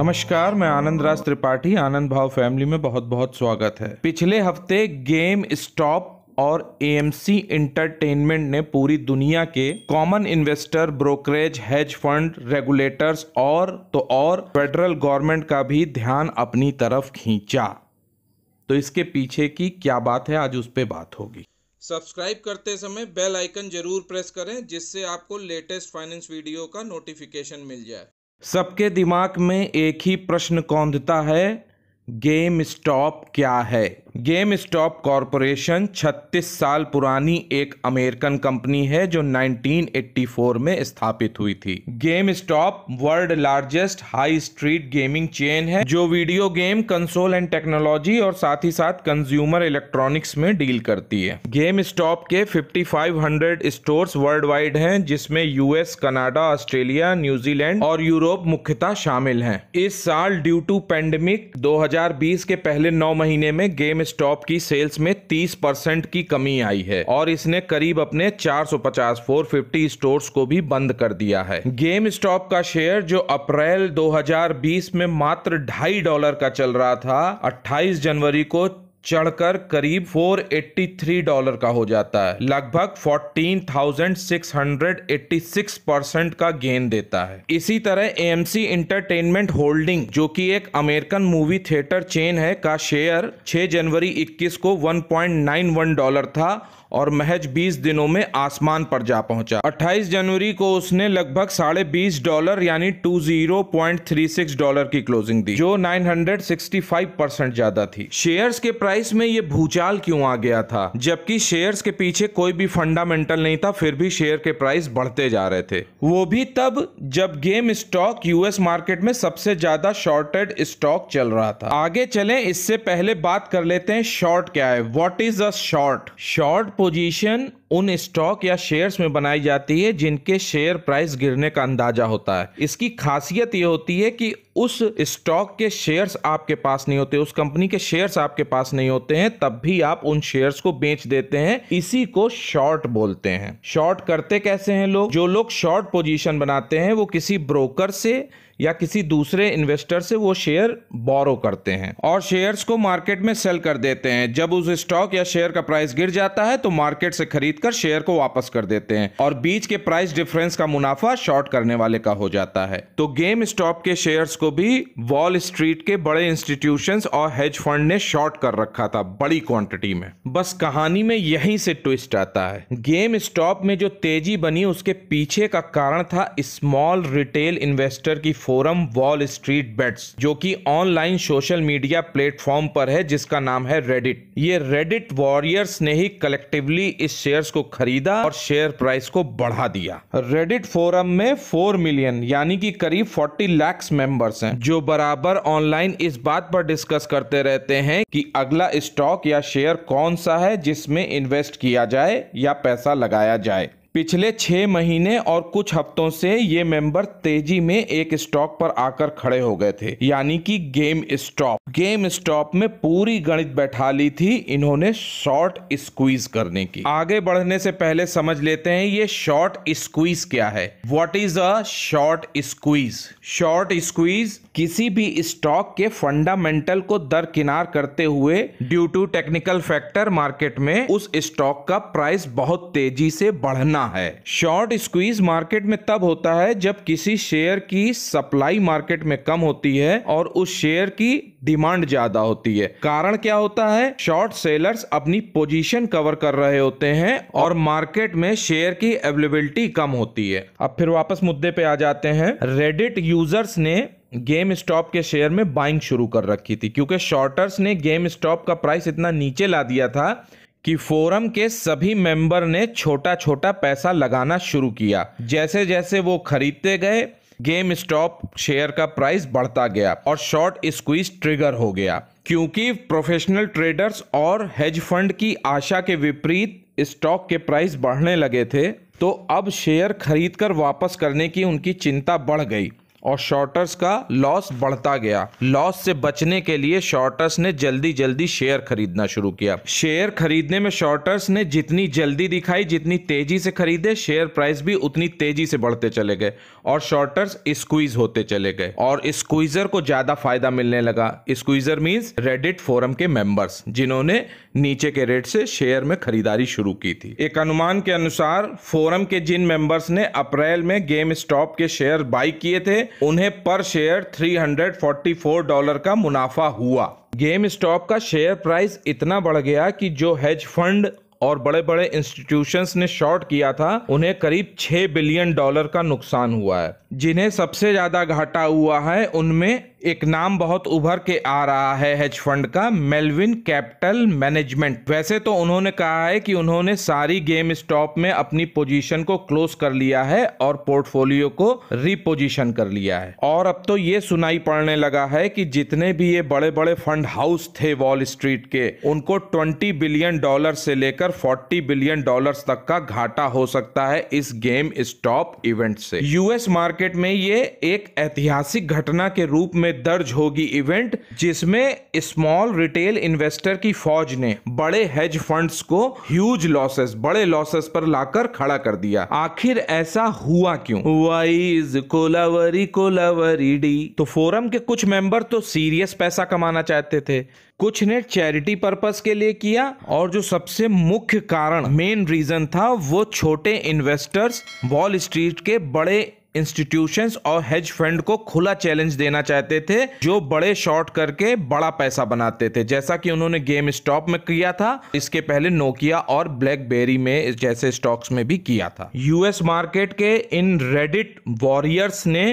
नमस्कार मैं आनंद राज त्रिपाठी आनंद भाव फैमिली में बहुत बहुत स्वागत है पिछले हफ्ते गेम स्टॉप और एएमसी इंटरटेनमेंट ने पूरी दुनिया के common investor brokerage hedge fund regulators और तो और फेडरल गवर्नमेंट का भी ध्यान अपनी तरफ खींचा तो इसके पीछे की क्या बात है आज उस पर बात होगी सब्सक्राइब करते समय बेल आइकन जरूर प्रेस करें जिससे आपको लेटेस्ट फाइनेंस वीडियो का नोटिफिकेशन मिल जाए सबके दिमाग में एक ही प्रश्न कौंधता है गेम स्टॉप क्या है गेम स्टॉप कॉरपोरेशन 36 साल पुरानी एक अमेरिकन कंपनी है जो 1984 में स्थापित हुई थी GameStop world largest high street gaming chain है जो video game console and technology और साथ ही साथ कंज्यूमर इलेक्ट्रॉनिक्स में डील करती है गेम स्टॉप के 5500 स्टोर्स वर्ल्ड वाइड है जिसमे यूएस कनाडा ऑस्ट्रेलिया न्यूजीलैंड और यूरोप मुख्यता शामिल है इस साल ड्यू टू पेंडेमिक दो के पहले नौ महीने में गेम आइटम स्टॉप की सेल्स में 30 परसेंट की कमी आई है और इसने करीब अपने 450 450 स्टोर्स को भी बंद कर दिया है गेम स्टॉप का शेयर जो अप्रैल 2020 में मात्र ढाई डॉलर का चल रहा था 28 जनवरी को चढ़कर करीब 483 डॉलर का हो जाता है लगभग 14,686 परसेंट का गेन देता है इसी तरह एएमसी इंटरटेनमेंट होल्डिंग जो कि एक अमेरिकन मूवी थिएटर चेन है का शेयर 6 जनवरी 21 को 1.91 डॉलर था और महज 20 दिनों में आसमान पर जा पहुंचा 28 जनवरी को उसने लगभग साढ़े बीस डॉलर यानी 20.36 डॉलर की क्लोजिंग दी जो 965 परसेंट ज्यादा थी शेयर्स के प्राइस में ये भूचाल क्यों आ गया था जबकि शेयर्स के पीछे कोई भी फंडामेंटल नहीं था फिर भी शेयर के प्राइस बढ़ते जा रहे थे वो भी तब जब गेम स्टॉक यूएस मार्केट में सबसे ज्यादा शॉर्टेड स्टॉक चल रहा था आगे चले इससे पहले बात कर लेते हैं शॉर्ट क्या है what is a short short position उन स्टॉक या शेयर्स में बनाई जाती है जिनके शेयर प्राइस गिरने का अंदाजा होता है इसकी खासियत ये होती है कि उस स्टॉक के शेयर्स आपके पास नहीं होते उस कंपनी के शेयर्स आपके पास नहीं होते हैं तब भी आप उन शेयर्स को बेच देते हैं इसी को शॉर्ट बोलते हैं शॉर्ट करते कैसे हैं लोग जो लोग शॉर्ट पोजीशन बनाते हैं वो किसी ब्रोकर से या किसी दूसरे इन्वेस्टर से वो शेयर बोरो करते हैं और शेयर्स को मार्केट में सेल कर देते हैं जब उस स्टॉक या शेयर का प्राइस गिर जाता है तो मार्केट से खरीद कर शेयर को वापस कर देते हैं और बीच के प्राइस डिफरेंस का मुनाफा शॉर्ट करने वाले का हो जाता है तो गेम स्टॉप के शेयर्स को भी वॉल स्ट्रीट के बड़े इंस्टीट्यूशन और हेज फंड ने शॉर्ट कर रखा था बड़ी क्वांटिटी में बस कहानी में यहीं से ट्विस्ट आता है गेम स्टॉप में जो तेजी बनी उसके पीछे का कारण था स्मॉल रिटेल इन्वेस्टर की फोरम वॉल स्ट्रीट बेट्स जो कि ऑनलाइन सोशल मीडिया प्लेटफॉर्म पर है जिसका नाम है रेडिट ये रेडिट वॉरियर्स ने ही कलेक्टिवली इस शेयर्स को खरीदा और शेयर प्राइस को बढ़ा दिया रेडिट फोरम में फोर मिलियन यानी कि करीब फोर्टी लैक्स मेंबर्स हैं जो बराबर ऑनलाइन इस बात पर डिस्कस करते रहते हैं कि अगला स्टॉक या शेयर कौन सा है जिसमें इन्वेस्ट किया जाए या पैसा लगाया जाए पिछले छः महीने और कुछ हफ्तों से ये मेंबर तेजी में एक स्टॉक पर आकर खड़े हो गए थे यानी कि गेम स्टॉप गेम स्टॉप में पूरी गणित बैठा ली थी इन्होंने शॉर्ट स्क्वीज करने की आगे बढ़ने से पहले समझ लेते हैं ये शॉर्ट स्क्वीज क्या है what is a short squeeze short squeeze किसी भी स्टॉक के फंडामेंटल को दरकिनार करते हुए due to technical factor market में उस स्टॉक का प्राइस बहुत तेजी से बढ़ना है शॉर्ट स्क्वीज मार्केट में तब होता है जब किसी शेयर की सप्लाई मार्केट में कम होती है और उस शेयर की डिमांड ज्यादा होती है कारण क्या होता है शॉर्ट सेलर्स अपनी पोजीशन कवर कर रहे होते हैं और मार्केट में शेयर की अवेलेबिलिटी कम होती है अब फिर वापस मुद्दे पे आ जाते हैं रेडिट यूजर्स ने गेम स्टॉप के शेयर में बाइंग शुरू कर रखी थी क्योंकि शॉर्टर्स ने गेम स्टॉप का प्राइस इतना नीचे ला दिया था कि फोरम के सभी मेंबर ने छोटा छोटा पैसा लगाना शुरू किया जैसे जैसे वो खरीदते गए गेम स्टॉप शेयर का प्राइस बढ़ता गया और शॉर्ट स्क्वीज ट्रिगर हो गया क्योंकि प्रोफेशनल ट्रेडर्स और हेज फंड की आशा के विपरीत स्टॉक के प्राइस बढ़ने लगे थे तो अब शेयर खरीद कर वापस करने की उनकी चिंता बढ़ गई और शॉर्टर्स का लॉस बढ़ता गया लॉस से बचने के लिए शॉर्टर्स ने जल्दी जल्दी शेयर खरीदना शुरू किया शेयर खरीदने में शॉर्टर्स ने जितनी जल्दी दिखाई जितनी तेजी से खरीदे शेयर प्राइस भी उतनी तेजी से बढ़ते चले गए और शॉर्टर्स स्क्वीज होते चले गए और स्क्वीजर को ज्यादा फायदा मिलने लगा स्क्वीजर मीन्स रेडिट फोरम के मेंबर्स जिन्होंने नीचे के रेट से शेयर में खरीदारी शुरू की थी एक अनुमान के अनुसार फोरम के जिन मेंबर्स ने अप्रैल में गेम स्टॉप के शेयर बाई किए थे उन्हें पर शेयर 344 डॉलर का मुनाफा हुआ गेम स्टॉप का शेयर प्राइस इतना बढ़ गया कि जो हेज फंड और बड़े बड़े इंस्टीट्यूशंस ने शॉर्ट किया था उन्हें करीब 6 बिलियन डॉलर का नुकसान हुआ है जिन्हें सबसे ज़्यादा घाटा हुआ है उनमें एक नाम बहुत उभर के आ रहा है हेज फंड का मेलविन कैपिटल मैनेजमेंट वैसे तो उन्होंने कहा है कि उन्होंने सारी गेम स्टॉप में अपनी पोजीशन को क्लोज कर लिया है और पोर्टफोलियो को रिपोजिशन कर लिया है और अब तो ये सुनाई पड़ने लगा है कि जितने भी ये बड़े बड़े फंड हाउस थे वॉल स्ट्रीट के उनको ट्वेंटी बिलियन डॉलर से लेकर फोर्टी बिलियन डॉलर तक का घाटा हो सकता है इस गेम स्टॉप इवेंट से यूएस मार्केट में ये एक ऐतिहासिक घटना के रूप में में दर्ज होगी इवेंट जिसमें स्मॉल रिटेल इन्वेस्टर की फौज ने बड़े हेज फंड्स को ह्यूज लॉसेस बड़े लॉसेस पर लाकर खड़ा कर दिया आखिर ऐसा हुआ क्यों वाइज कोलावरी कोलावरी डी तो फोरम के कुछ मेंबर तो सीरियस पैसा कमाना चाहते थे कुछ ने चैरिटी पर्पस के लिए किया और जो सबसे मुख्य कारण मेन रीजन था वो छोटे इन्वेस्टर्स वॉल स्ट्रीट के बड़े इंस्टीट्यूशंस और हेज फंड को खुला चैलेंज देना चाहते थे जो बड़े शॉर्ट करके बड़ा पैसा बनाते थे जैसा कि उन्होंने गेम स्टॉप में किया था इसके पहले नोकिया और ब्लैकबेरी में जैसे स्टॉक्स में भी किया था यूएस मार्केट के इन रेडिट वॉरियर्स ने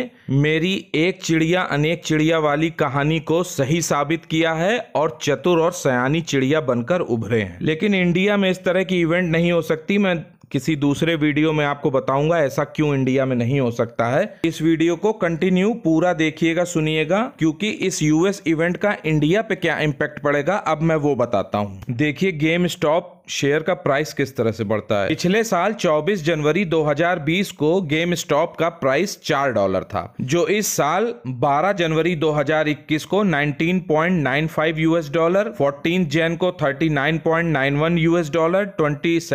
मेरी एक चिड़िया अनेक चिड़िया वाली कहानी को सही साबित किया है और चतुर और सयानी चिड़िया बनकर उभरे हैं लेकिन इंडिया में इस तरह की इवेंट नहीं हो सकती मैं किसी दूसरे वीडियो में आपको बताऊंगा ऐसा क्यों इंडिया में नहीं हो सकता है इस वीडियो को कंटिन्यू पूरा देखिएगा सुनिएगा क्योंकि इस यूएस इवेंट का इंडिया पे क्या इम्पैक्ट पड़ेगा अब मैं वो बताता हूँ देखिए गेम स्टॉप शेयर का प्राइस किस तरह से बढ़ता है पिछले साल 24 जनवरी 2020 को गेम स्टॉप का प्राइस चार डॉलर था जो इस साल 12 जनवरी 2021 को 19.95 यूएस डॉलर 14 जैन को 39.91 यूएस डॉलर 22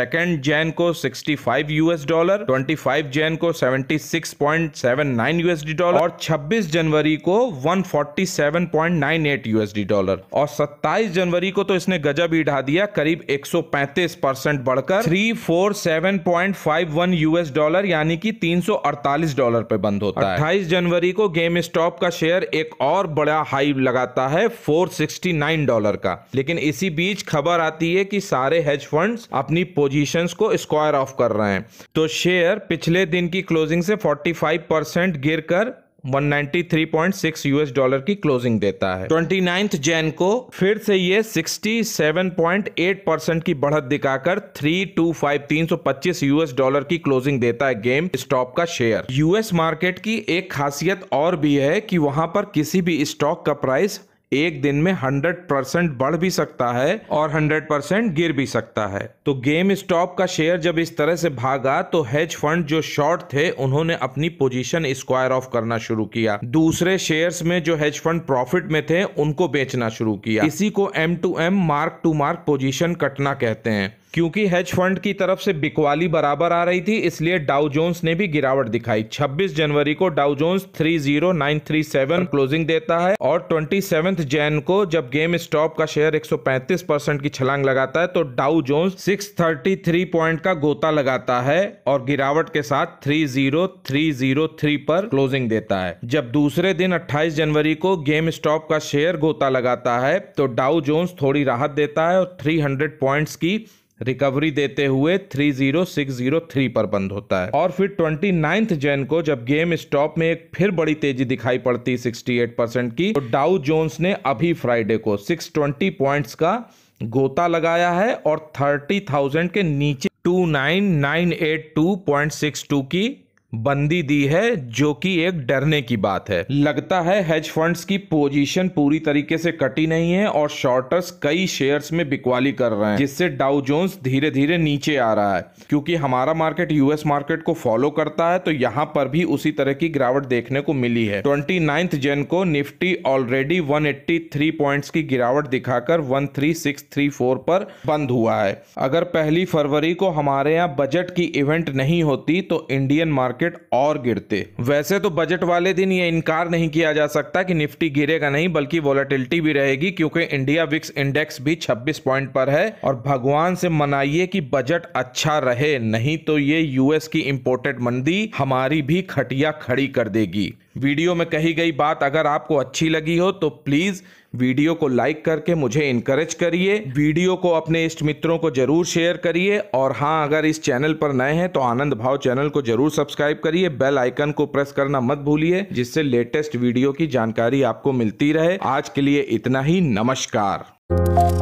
जैन को 65 यूएस डॉलर 25 जैन को 76.79 यूएसडी डॉलर और 26 जनवरी को 147.98 यूएसडी डॉलर और 27 जनवरी को तो इसने गजब ही ढा दिया करीब 105 पैंतीस परसेंट बढ़कर three four seven point five one US dollar यानी कि तीन सौ अड़तालीस डॉलर पे बंद होता है अट्ठाईस जनवरी को गेम स्टॉप का शेयर एक और बड़ा हाई लगाता है फोर सिक्सटी नाइन डॉलर का लेकिन इसी बीच खबर आती है कि सारे हेज फंड्स अपनी पोजीशन को स्क्वायर ऑफ कर रहे हैं तो शेयर पिछले दिन की क्लोजिंग से 45 परसेंट गिर कर 193.6 यूएस डॉलर की क्लोजिंग देता है ट्वेंटी नाइन्थ जैन को फिर से ये 67.8 परसेंट की बढ़त दिखाकर थ्री टू फाइव तीन सौ पच्चीस यूएस डॉलर की क्लोजिंग देता है गेम स्टॉप का शेयर यूएस मार्केट की एक खासियत और भी है कि वहां पर किसी भी स्टॉक का प्राइस एक दिन में 100 परसेंट बढ़ भी सकता है और 100 परसेंट गिर भी सकता है तो गेम स्टॉप का शेयर जब इस तरह से भागा तो हेज फंड जो शॉर्ट थे उन्होंने अपनी पोजीशन स्क्वायर ऑफ करना शुरू किया दूसरे शेयर्स में जो हेज फंड प्रॉफिट में थे उनको बेचना शुरू किया इसी को M to M mark to mark position कटना कहते हैं क्योंकि हेज फंड की तरफ से बिकवाली बराबर आ रही थी इसलिए डाउ जोन्स ने भी गिरावट दिखाई 26 जनवरी को डाउ जोन्स 30937 क्लोजिंग देता है और ट्वेंटी जैन को जब गेम स्टॉप का शेयर 135 परसेंट की छलांग लगाता है तो डाउ जोन्स 633 पॉइंट का गोता लगाता है और गिरावट के साथ 30303 पर क्लोजिंग देता है जब दूसरे दिन अट्ठाईस जनवरी को गेम स्टॉप का शेयर गोता लगाता है तो डाउ जोन्स थोड़ी राहत देता है और थ्री पॉइंट्स की रिकवरी देते हुए 30603 पर बंद होता है और फिर नाइन्थ जैन को जब गेम स्टॉप में एक फिर बड़ी तेजी दिखाई पड़ती 68 परसेंट की तो डाउ जोन्स ने अभी फ्राइडे को 620 पॉइंट्स का गोता लगाया है और 30,000 के नीचे 29982.62 की बंदी दी है जो कि एक डरने की बात है लगता है हेज फंड्स की पोजीशन पूरी तरीके से कटी नहीं है और शॉर्टर्स कई शेयर्स में बिकवाली कर रहे हैं जिससे डाउ जोन्स धीरे धीरे नीचे आ रहा है क्योंकि हमारा मार्केट यूएस मार्केट को फॉलो करता है तो यहाँ पर भी उसी तरह की गिरावट देखने को मिली है ट्वेंटी नाइन्थ जन को निफ्टी ऑलरेडी वन पॉइंट्स की गिरावट दिखाकर वन पर बंद हुआ है अगर पहली फरवरी को हमारे यहाँ बजट की इवेंट नहीं होती तो इंडियन मार्केट मार्केट और गिरते वैसे तो बजट वाले दिन ये इनकार नहीं किया जा सकता कि निफ्टी गिरेगा नहीं बल्कि वॉलेटिलिटी भी रहेगी क्योंकि इंडिया विक्स इंडेक्स भी 26 पॉइंट पर है और भगवान से मनाइए कि बजट अच्छा रहे नहीं तो ये यूएस की इंपोर्टेड मंदी हमारी भी खटिया खड़ी कर देगी वीडियो में कही गई बात अगर आपको अच्छी लगी हो तो प्लीज़ वीडियो को लाइक करके मुझे इनकरेज करिए वीडियो को अपने इष्ट मित्रों को जरूर शेयर करिए और हाँ अगर इस चैनल पर नए हैं तो आनंद भाव चैनल को जरूर सब्सक्राइब करिए बेल आइकन को प्रेस करना मत भूलिए जिससे लेटेस्ट वीडियो की जानकारी आपको मिलती रहे आज के लिए इतना ही नमस्कार